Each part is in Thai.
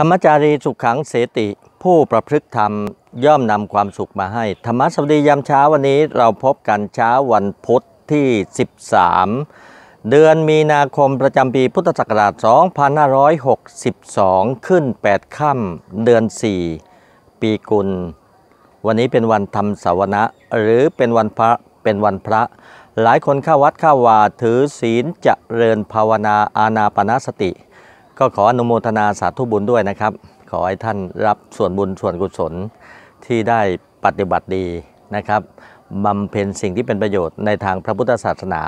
ธรรมจารีสุขขังเสติ ผู้ประพฤติธรรมย่อมนำความสุขมาให้ธรรมสวดียามเช้าวันนี้เราพบกันเช้าวันพุธที่ 13 เดือนมีนาคมประจำปีพุทธศักราช 2562 ขึ้น8ค่ำเดือน 4 ปีกุลวันนี้เป็นวันธรรมสวนะหรือเป็นวันพระเป็นวันพระ หลายคนเข้าวัดเข้าวาถือศีลจะเริญภาวนาอาณาปณสติก็ขออนุโมทนาสาธุบุญด้วยนะครับ ขอให้ท่านรับส่วนบุญส่วนกุศลที่ได้ปฏิบัติดีนะครับบำเพ็ญสิ่งที่เป็นประโยชน์ในทางพระพุทธศาสนา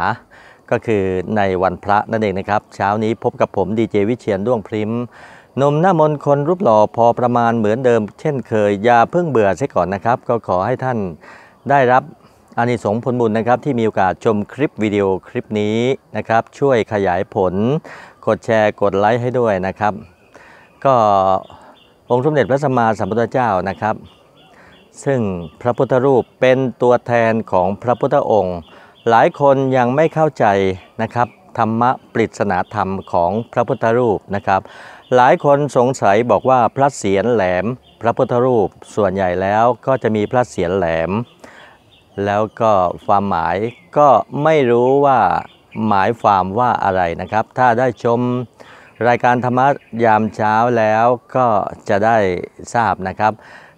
ก็คือในวันพระนั่นเองนะครับ เช้านี้พบกับผมดีเจวิเชียนด้วงพริมนมหน้ามนคนรูปหล่อพอประมาณเหมือนเดิมเช่นเคยอย่าเพิ่งเบื่อใช่ก่อนนะครับก็ขอให้ท่านได้รับอานิสงส์ผลบุญนะครับ ที่มีโอกาสชมคลิปวิดีโอคลิปนี้นะครับช่วยขยายผลกดแชร์กดไลค์ให้ด้วยนะครับ ก็องค์สมเด็จพระสัมมาสัมพุทธเจ้านะครับ ซึ่งพระพุทธรูปเป็นตัวแทนของพระพุทธองค์ หลายคนยังไม่เข้าใจนะครับธรรมะปริศนาธรรมของพระพุทธรูปนะครับ หลายคนสงสัยบอกว่าพระเศียรแหลมพระพุทธรูปส่วนใหญ่แล้วก็จะมีพระเศียรแหลม แล้วก็ความหมายก็ไม่รู้ว่าหมายความว่าอะไรนะครับ ถ้าได้ชมรายการธรรมะยามเช้าแล้วก็จะได้ทราบนะครับ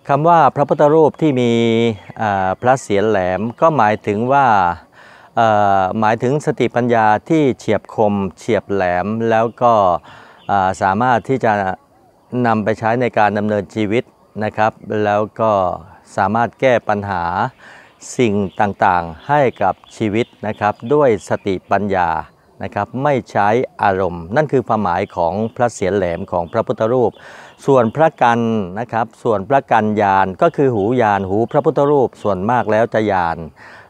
คำว่าพระพุทธรูปที่มีพระเศียรแหลมก็หมายถึงว่าหมายถึงสติปัญญาที่เฉียบคม เฉียบแหลมแล้วก็สามารถที่จะนำไปใช้ในการดำเนินชีวิตนะครับ แล้วก็สามารถแก้ปัญหาสิ่งต่างๆให้กับชีวิตนะครับด้วยสติปัญญานะครับไม่ใช้อารมณ์ นั่นคือความหมายของพระเสียรแหลมของพระพุทธรูป ส่วนพระกันนะครับส่วนพระกันยานก็คือหูยานหูพระพุทธรูป ส่วนมากแล้วจะยาน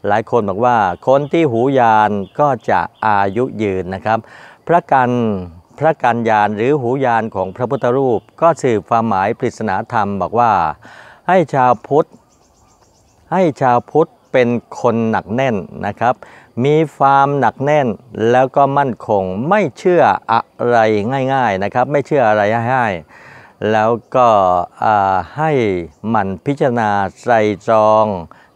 หลายคนบอกว่าคนที่หูยานก็จะอายุยืนนะครับ พระกันพระกันยานหรือหูยานของพระพุทธรูป ก็สื่อความหมายปริศนาธรรม บอกว่าให้ชาวพุทธให้ชาวพุทธเป็นคนหนักแน่นนะครับ มีความหนักแน่นแล้วก็มั่นคงไม่เชื่ออะไรง่าย ๆนะครับ ไม่เชื่ออะไรง่ายๆแล้วก็ให้หมั่นพิจารณาใส่จอง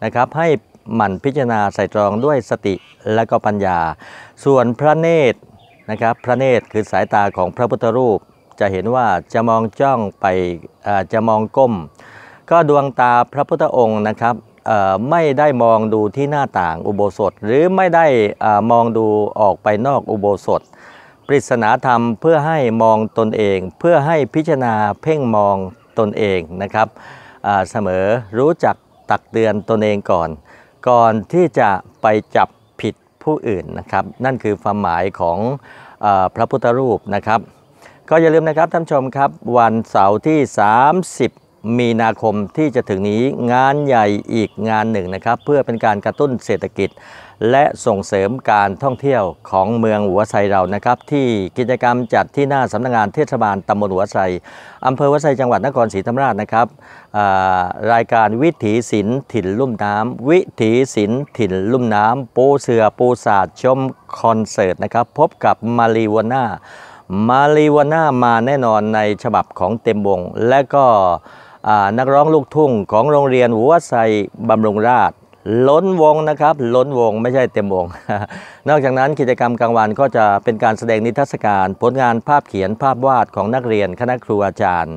นะครับ ให้หมั่นพิจารณาใส่จองด้วยสติและก็ปัญญา ส่วนพระเนตรนะครับ พระเนตรคือสายตาของพระพุทธรูปจะเห็นว่าจะมองจ้องไปจะมองก้มก็ดวงตาพระพุทธองค์นะครับไม่ได้มองดูที่หน้าต่างอุโบสถหรือไม่ได้มองดูออกไปนอกอุโบสถ ปริศนาธรรมเพื่อให้มองตนเอง เพื่อให้พิจารณาเพ่งมองตนเองนะครับเสมอรู้จักตักเตือนตนเองก่อน ก่อนที่จะไปจับผิดผู้อื่นนะครับนั่นคือความหมายของพระพุทธรูปนะครับ ก็อย่าลืมนะครับท่านชมครับวันเสาร์ที่30มีนาคมที่จะถึงนี้งานใหญ่อีกงานหนึ่งนะครับเพื่อเป็นการกระตุ้นเศรษฐกิจ และส่งเสริมการท่องเที่ยวของเมืองหัวไซเรานะครับ ที่กิจกรรมจัดที่หน้าสำนักงงานเทศบาลตำบลหัวไซอำเภอหัวไซจังหวัดนครศรีธรรมราชนะครับรายการวิถีศิลป์ถิ่นลุ่มน้ำวิถีศิลป์ถิ่น ลุ่มน้ำปูเสือปูศาสตร์ชมคอนเสิร์ตนะครับพบกับมารีวาน่ามารีวาน่ามาแน่นอนในฉบับของเต็มวงและก็นักร้องลูกทุ่งของโรงเรียนหัวไซบำรุงราช ล้นวงนะครับ ล้นวง ไม่ใช่เต็มวง นอกจากนั้นกิจกรรมกลางวันก็จะเป็นการแสดงนิทรรศการผลงานภาพเขียนภาพวาดของนักเรียนคณะครูอาจารย์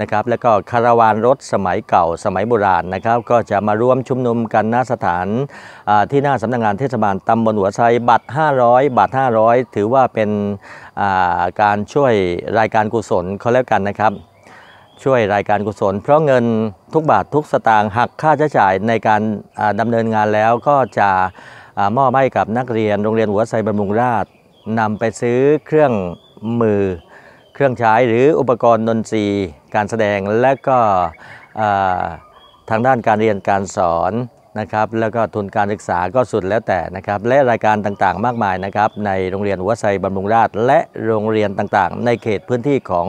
นะครับ และก็คาราวานรถสมัยเก่าสมัยโบราณนะครับ ก็จะมาร่วมชุมนุมกันณสถานที่หน้าสำนักงงานเทศบาลตำบลหัวไซบัตร 500บาท500 ถือว่าเป็นการช่วยรายการกุศลเขาแล้วกันนะครับช่วยรายการกุศล เพราะเงินทุกบาท ทุกสตางค์หักค่าใช้จ่ายในการดำเนินงานแล้วก็จะมอบให้กับนักเรียนโรงเรียน หัวไซบรรุงราชนำไปซื้อเครื่องมือเครื่องใช้หรืออุปกรณ์ดนตรีการแสดงและก็ทางด้านการเรียนการสอนนะครับแล้วก็ทุนการศึกษาก็สุดแล้วแต่นะครับและรายการต่างๆมากมายนะครับในโรงเรียน หัวไซบรรุงราช และโรงเรียนต่างๆ ในเขตพื้นที่ของ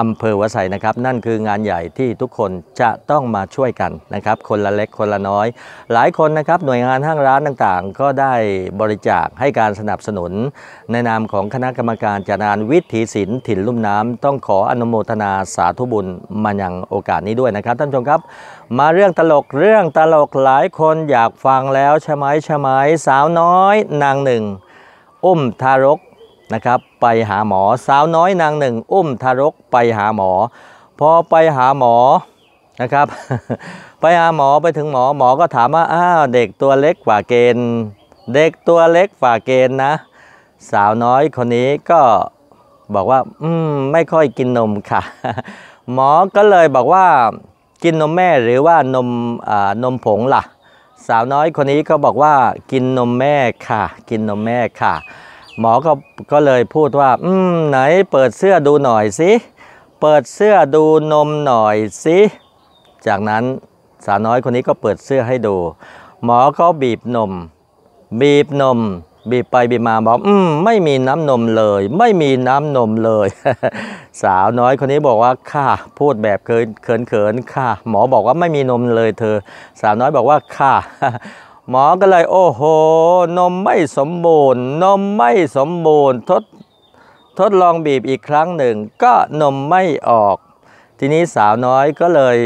อำเภอวสัยนะครับนั่นคืองานใหญ่ที่ทุกคนจะต้องมาช่วยกันนะครับ คนละเล็กคนละน้อย หลายคนนะครับหน่วยงานห้างร้านต่างๆ ก็ได้บริจาคให้การสนับสนุน ในนามของคณะกรรมการจัดงานวิถีศิลป์ถิ่นลุ่มน้ำ ต้องขออนุโมทนาสาธุบุญมาอย่างโอกาสนี้ด้วยนะครับท่านผู้ชมครับ มาเรื่องตลกเรื่องตลกหลายคนอยากฟังแล้วใช่ไหมใช่ไหมสาวน้อย นางหนึ่งอุ้มทารกนะครับไปหาหมอสาวน้อยนางหนึ่ง อุ้มทารกไปหาหมอ พอไปหาหมอนะครับ ไปหาหมอไปถึงหมอหมอก็ถามว่าอ้าวเด็กตัวเล็กกว่าเกณฑ์ เด็กตัวเล็กกว่าเกณฑ์นะ สาวน้อยคนนี้ก็บอกว่า อืม ไม่ค่อยกินนมค่ะ หมอก็เลยบอกว่า กินนมแม่หรือว่านมนมผงล่ะ สาวน้อยคนนี้ก็บอกว่ากินนมแม่ค่ะ กินนมแม่ค่ะหมอก็ก็เลยพูดว่า อืมไหน เปิดเสื้อดูหน่อยสิเปิดเสื้อดูนมหน่อยสิจากนั้นสาวน้อยคนนี้ก็เปิดเสื้อให้ดู หมอก็บีบนม บีบนม บีบไปบีบมาบอกอืมไม่มีน้ำนมเลย ไม่มีน้ำนมเลย สาวน้อยคนนี้บอกว่า ค่ะพูดแบบเขินเขินค่ะ หมอบอกว่าไม่มีนมเลยเธอ สาวน้อยบอกว่า ค่ะหมอก็เลยโอ้โห นมไม่สมบูรณ์ นมไม่สมบูรณ์ทดทดลองบีบอีกครั้งหนึ่ง ก็นมไม่ออก ทีนี้สาวน้อยก็เลย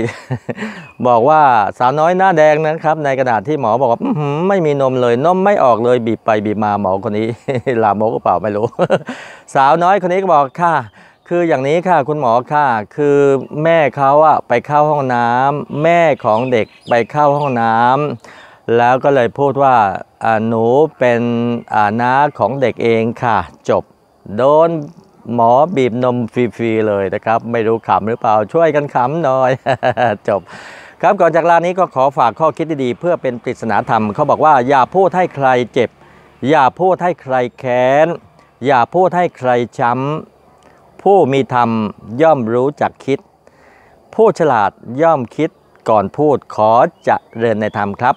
บอกว่าสาวน้อยหน้าแดงนะครับ ในกระดาษที่หมอบอกว่าไม่มีนมเลย นมไม่ออกเลยบีบไปบีบมาหมอคนนี้ ลาโมกหรเปล่าไม่รู้สาวน้อยคนนี้ก็บอกค่ะ คืออย่างนี้ค่ะคุณหมอค่ะ คือแม่เขาอะไปเข้าห้องน้ำ แม่ของเด็กไปเข้าห้องน้ำแล้วก็เลยพูดว่า หนูเป็นน้าของเด็กเองค่ะ จบ โดนหมอบีบนมฟรีๆเลยนะครับ ไม่รู้ขำหรือเปล่า ช่วยกันขำหน่อย จบครับ ก่อนจากลานี้ก็ขอฝากข้อคิดดีๆเพื่อเป็นปริศนาธรรมเขาบอกว่า อย่าพูดให้ใครเจ็บ อย่าพูดให้ใครแค้น อย่าพูดให้ใครช้ำ ผู้มีธรรมย่อมรู้จักคิด ผู้ฉลาดย่อมคิดก่อนพูด ขอจะเรียนในธรรมครับ